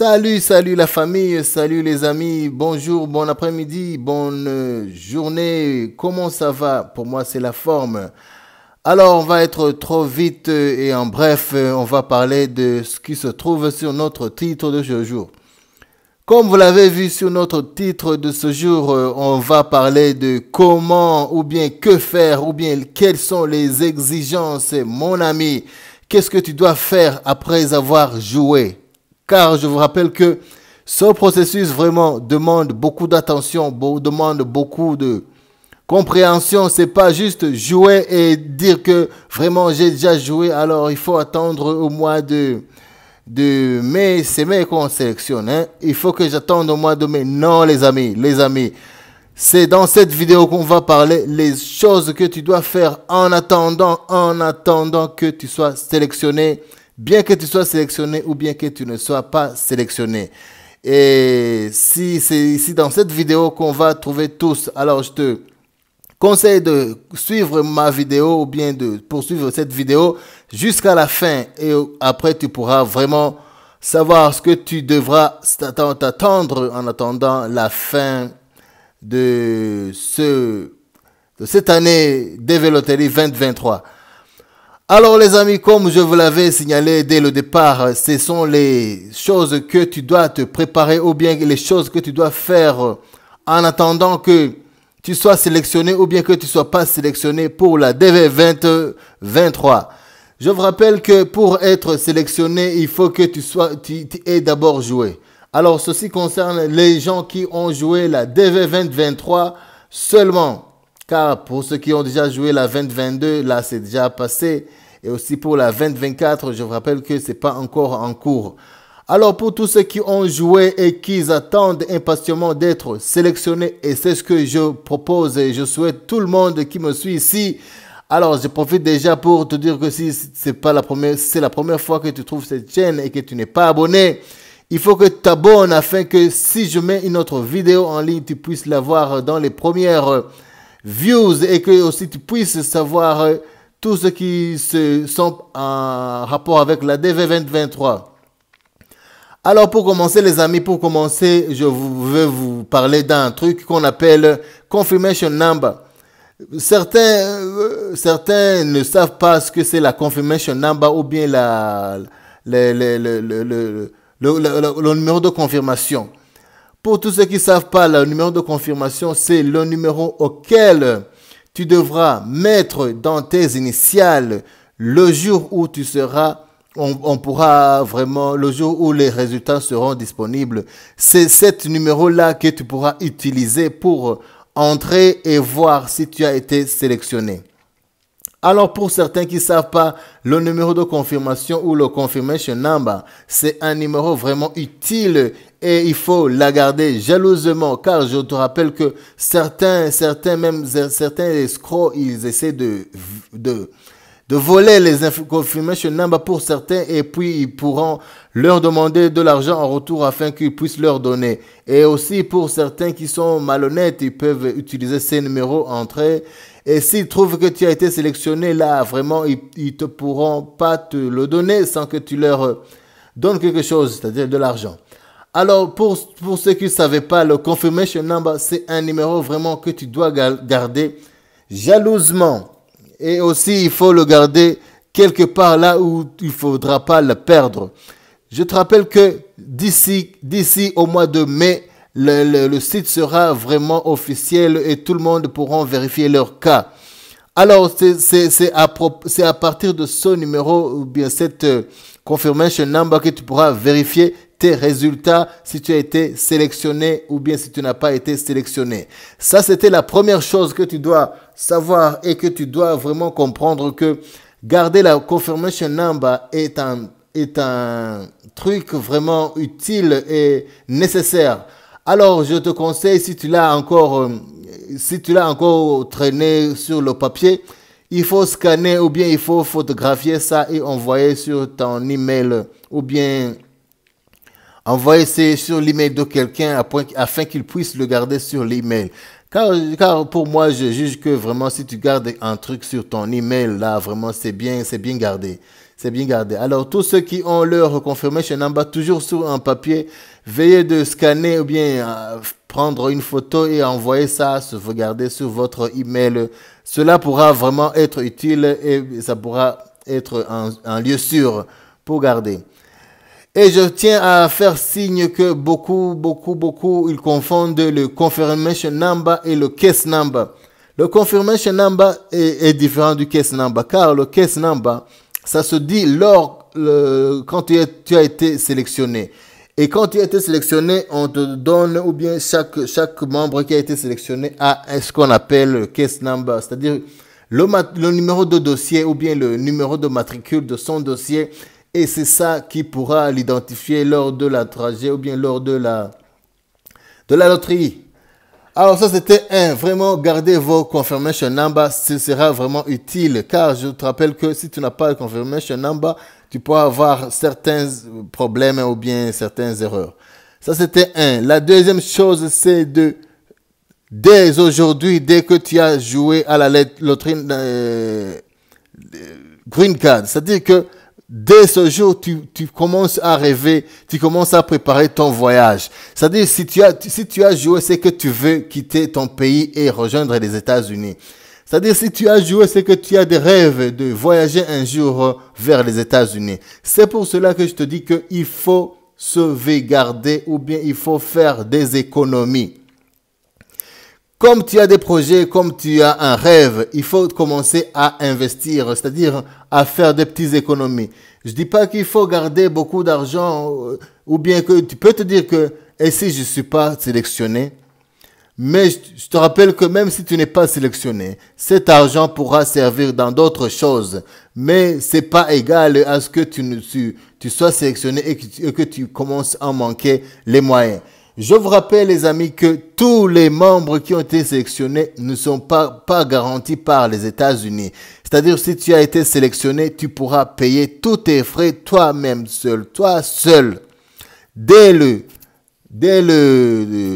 Salut, salut la famille, salut les amis, bonjour, bon après-midi, bonne euh, journée, comment ça va Pour moi c'est la forme. Alors on va être trop vite euh, et en bref, euh, on va parler de ce qui se trouve sur notre titre de ce jour. Comme vous l'avez vu sur notre titre de ce jour, on va parler de comment ou bien que faire ou bien quelles sont les exigences, mon ami. Qu'est-ce que tu dois faire après avoir joué car je vous rappelle que ce processus vraiment demande beaucoup d'attention, demande beaucoup de compréhension. C'est pas juste jouer et dire que vraiment j'ai déjà joué, alors il faut attendre au mois de, mai. C'est mai qu'on sélectionne. Hein. Il faut que j'attende au mois de mai. Non, les amis, les amis. C'est dans cette vidéo qu'on va parler les choses que tu dois faire en attendant, en attendant que tu sois sélectionné bien que tu sois sélectionné ou bien que tu ne sois pas sélectionné. Et si c'est ici dans cette vidéo qu'on va trouver tous, alors je te conseille de suivre ma vidéo ou bien de poursuivre cette vidéo jusqu'à la fin et après tu pourras vraiment savoir ce que tu devras t'attendre en attendant la fin de ce de cette année Develoterie 2023. Alors les amis, comme je vous l'avais signalé dès le départ, ce sont les choses que tu dois te préparer ou bien les choses que tu dois faire en attendant que tu sois sélectionné ou bien que tu ne sois pas sélectionné pour la DV 2023. Je vous rappelle que pour être sélectionné, il faut que tu, sois, tu, aies d'abord joué. Alors ceci concerne les gens qui ont joué la DV 2023 seulement. Car pour ceux qui ont déjà joué la 2022, là c'est déjà passé. Et aussi pour la 2024, je vous rappelle que c'est pas encore en cours. Alors pour tous ceux qui ont joué et qui attendent impatiemment d'être sélectionnés, et c'est ce que je propose et je souhaite tout le monde qui me suit ici. Alors je profite déjà pour te dire que si c'est pas la première, c'est la première fois que tu trouves cette chaîne et que tu n'es pas abonné, il faut que tu t'abonnes afin que si je mets une autre vidéo en ligne, tu puisses la voir dans les premières views et que aussi tu puisses savoir euh, tout ce qui se sont en rapport avec la DV 2023. Alors pour commencer les amis, pour commencer, je vais vous parler d'un truc qu'on appelle confirmation number. Euh, certains, ne savent pas ce que c'est la confirmation number ou bien la, le numéro de confirmation. Pour tous ceux qui ne savent pas, le numéro de confirmation, c'est le numéro auquel tu devras mettre dans tes initiales le jour où tu seras, on, pourra vraiment, le jour où les résultats seront disponibles. C'est cet numéro-là que tu pourras utiliser pour entrer et voir si tu as été sélectionné. Alors pour certains qui ne savent pas, le numéro de confirmation ou le confirmation number, c'est un numéro vraiment utile et il faut la garder jalousement car je te rappelle que certains, certains même certains escrocs, ils essaient de, de, de voler les confirmation number pour certains et puis ils pourront leur demander de l'argent en retour afin qu'ils puissent leur donner. Et aussi pour certains qui sont malhonnêtes, ils peuvent utiliser ces numéros entrés et s'ils trouvent que tu as été sélectionné, là, vraiment, ils, ne te pourront pas te le donner sans que tu leur euh, donnes quelque chose, c'est-à-dire de l'argent. Alors, pour, ceux qui ne savaient pas, le confirmation number, c'est un numéro vraiment que tu dois garder jalousement. Et aussi, il faut le garder quelque part là où il ne faudra pas le perdre. Je te rappelle que d'ici, d'ici au mois de mai, le, site sera vraiment officiel et tout le monde pourra vérifier leur cas. Alors, c'est à, partir de ce numéro ou bien cette euh, confirmation number que tu pourras vérifier tes résultats si tu as été sélectionné ou bien si tu n'as pas été sélectionné. Ça, c'était la première chose que tu dois savoir et que tu dois vraiment comprendre que garder la confirmation number est un truc vraiment utile et nécessaire. Alors, je te conseille, si tu l'as encore, euh, si tu l'as encore traîné sur le papier, il faut scanner ou bien il faut photographier ça et envoyer sur ton email ou bien envoyer sur l'email de quelqu'un afin qu'il puisse le garder sur l'email. Car, car, pour moi, je juge que vraiment, si tu gardes un truc sur ton email, là, vraiment, c'est bien, c'est bien gardé. C'est bien gardé. Alors, tous ceux qui ont leur confirmation number toujours sur un papier, veillez de scanner ou bien euh, prendre une photo et envoyer ça, regarder sur votre email. Cela pourra vraiment être utile et ça pourra être un, lieu sûr pour garder. Et je tiens à faire signe que beaucoup, beaucoup, beaucoup, ils confondent le confirmation number et le case number. Le confirmation number est, est différent du case number car le case number ça se dit lors, quand tu, as été sélectionné. Et quand tu as été sélectionné, on te donne, ou bien chaque, chaque membre qui a été sélectionné a ce qu'on appelle le case number, c'est-à-dire le, le numéro de dossier ou bien le numéro de matricule de son dossier. Et c'est ça qui pourra l'identifier lors de la trajet ou bien lors de la, de la loterie. Alors ça c'était un. Vraiment, gardez vos confirmation number. Ce sera vraiment utile car je te rappelle que si tu n'as pas le confirmation number, tu pourras avoir certains problèmes ou bien certaines erreurs. Ça c'était un. La deuxième chose c'est de dès aujourd'hui, dès que tu as joué à la loterie euh, green card, c'est-à-dire que Dès ce jour, tu, tu, commences à rêver, tu commences à préparer ton voyage. C'est-à-dire, si tu as, si tu as joué, c'est que tu veux quitter ton pays et rejoindre les États-Unis. C'est-à-dire, si tu as joué, c'est que tu as des rêves de voyager un jour euh, vers les États-Unis. C'est pour cela que je te dis qu'il faut se garder ou bien il faut faire des économies. Comme tu as des projets, comme tu as un rêve, il faut commencer à investir, c'est-à-dire à faire des petites économies. Je dis pas qu'il faut garder beaucoup d'argent euh, ou bien que tu peux te dire que et eh, si je suis pas sélectionné, mais je te rappelle que même si tu n'es pas sélectionné, cet argent pourra servir dans d'autres choses. Mais c'est pas égal à ce que tu, tu sois sélectionné et que tu commences à manquer les moyens. Je vous rappelle, les amis, que tous les membres qui ont été sélectionnés ne sont pas, garantis par les États-Unis. C'est-à-dire, si tu as été sélectionné, tu pourras payer tous tes frais toi-même seul, toi seul. Dès le,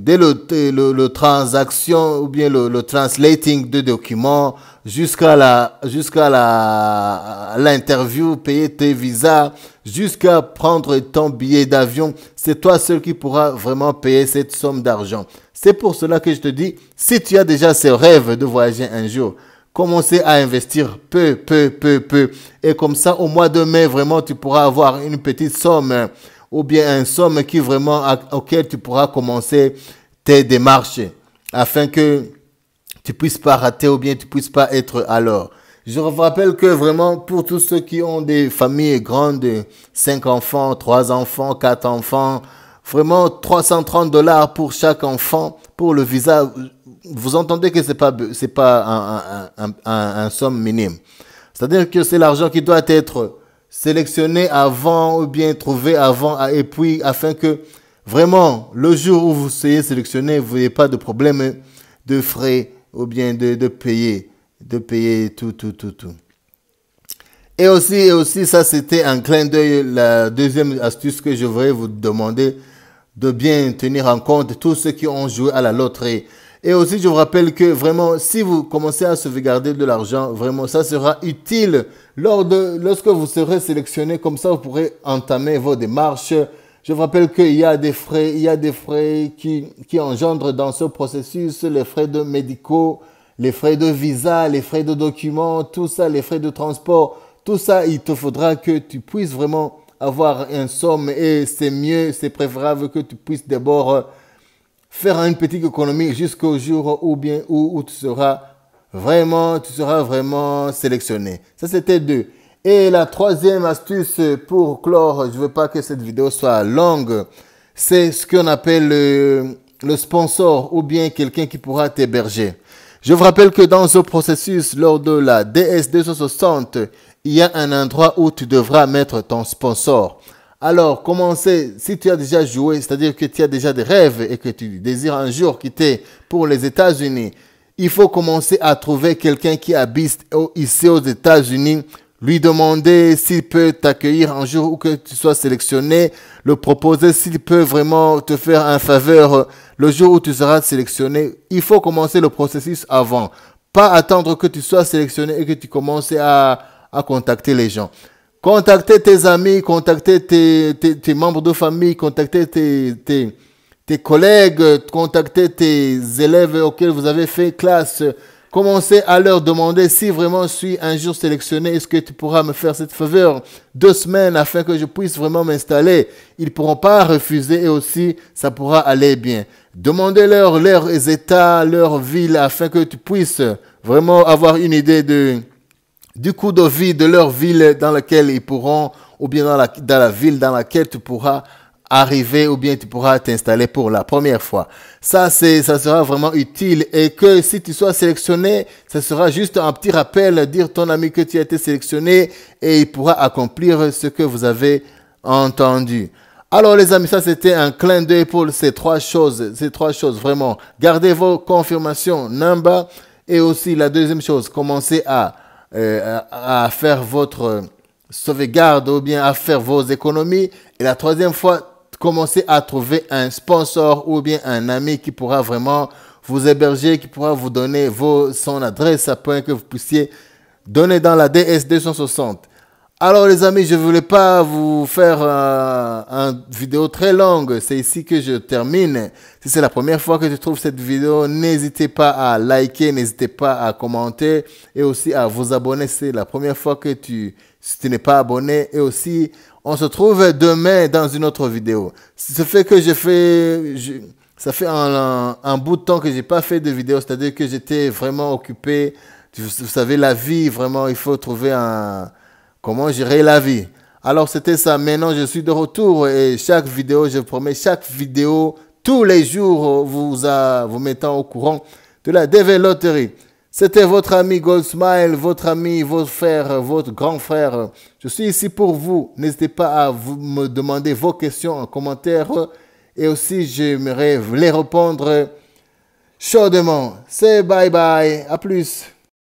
le transaction ou bien le, translating de documents, jusqu'à la jusqu'à la l'interview, payer tes visas, jusqu'à prendre ton billet d'avion, c'est toi seul qui pourra vraiment payer cette somme d'argent. C'est pour cela que je te dis, si tu as déjà ce rêve de voyager un jour, commencez à investir peu, peu, peu, peu. Et comme ça, au mois de mai, vraiment, tu pourras avoir une petite somme ou bien une somme qui vraiment, auquel tu pourras commencer tes démarches afin que tu puisses pas rater ou bien tu puisses pas être alors. Je vous rappelle que vraiment, pour tous ceux qui ont des familles grandes, 5 enfants, 3 enfants, 4 enfants, vraiment 330 dollars pour chaque enfant, pour le visa, vous entendez que c'est pas, c'est pas un, un, un, un, somme minime. C'est-à-dire que c'est l'argent qui doit être sélectionné avant ou bien trouvé avant et puis afin que vraiment le jour où vous soyez sélectionné, vous n'ayez pas de problème de frais ou bien de, payer, de payer tout, tout, tout, tout. Et aussi, et aussi ça c'était un clin d'œil, la deuxième astuce que je voudrais vous demander de bien tenir en compte tous ceux qui ont joué à la loterie. Et aussi, je vous rappelle que vraiment, si vous commencez à sauvegarder de l'argent, vraiment, ça sera utile lors de, lorsque vous serez sélectionné. Comme ça, vous pourrez entamer vos démarches je vous rappelle qu'il y a des frais, il y a des frais qui, engendrent dans ce processus les frais de médicaux, les frais de visa, les frais de documents, tout ça, les frais de transport, tout ça, il te faudra que tu puisses vraiment avoir un somme et c'est mieux, c'est préférable que tu puisses d'abord euh, faire une petite économie jusqu'au jour où bien où, tu seras vraiment, tu seras vraiment sélectionné. Ça c'était deux. Et la troisième astuce pour clore, je ne veux pas que cette vidéo soit longue, c'est ce qu'on appelle le, sponsor ou bien quelqu'un qui pourra t'héberger. Je vous rappelle que dans ce processus, lors de la DS260, il y a un endroit où tu devras mettre ton sponsor. Alors, commencez, si tu as déjà joué, c'est-à-dire que tu as déjà des rêves et que tu désires un jour quitter pour les États-Unis, il faut commencer à trouver quelqu'un qui habite ici aux États-Unis lui demander s'il peut t'accueillir un jour où que tu sois sélectionné, le proposer s'il peut vraiment te faire un faveur euh, le jour où tu seras sélectionné. Il faut commencer le processus avant. Pas attendre que tu sois sélectionné et que tu commences à, contacter les gens. Contacter tes amis, contacter tes, membres de famille, contacter tes, tes collègues, contacter tes élèves auxquels vous avez fait classe, Commencez à leur demander si vraiment je suis un jour sélectionné, est-ce que tu pourras me faire cette faveur deux semaines afin que je puisse vraiment m'installer. Ils ne pourront pas refuser et aussi ça pourra aller bien. Demandez-leur leurs états, leurs villes afin que tu puisses vraiment avoir une idée de, du coût de vie de leur ville dans laquelle ils pourront ou bien dans la ville dans laquelle tu pourras arriver ou bien tu pourras t'installer pour la première fois. Ça, c'est, ça sera vraiment utile et que si tu sois sélectionné, ce sera juste un petit rappel, dire ton ami que tu as été sélectionné et il pourra accomplir ce que vous avez entendu. Alors les amis, ça c'était un clin d'œil pour ces trois choses, ces trois choses vraiment. Gardez vos confirmations, number, et aussi la deuxième chose, commencez à, euh, à faire votre sauvegarde ou bien à faire vos économies. Et la troisième fois, Commencez à trouver un sponsor ou bien un ami qui pourra vraiment vous héberger, qui pourra vous donner son adresse à point que vous puissiez donner dans la DS260. Alors les amis, je ne voulais pas vous faire euh, une vidéo très longue. C'est ici que je termine. Si c'est la première fois que tu trouves cette vidéo, n'hésitez pas à liker, n'hésitez pas à commenter et aussi à vous abonner. C'est la première fois que tu n'es pas abonné. Et aussi, on se trouve demain dans une autre vidéo. Ce fait que j'ai fait, ça fait un, bout de temps que j'ai pas fait de vidéo, c'est-à-dire que j'étais vraiment occupé. Vous, savez, la vie, vraiment, il faut trouver un, comment gérer la vie. Alors c'était ça. Maintenant, je suis de retour et chaque vidéo, je promets, chaque vidéo, tous les jours, vous vous mettant au courant de la DV Lottery. C'était votre ami Goldsmile, votre ami, votre frère, votre grand frère. Je suis ici pour vous. N'hésitez pas à me demander vos questions en commentaire et aussi j'aimerais les répondre chaudement. C'est bye bye, à plus.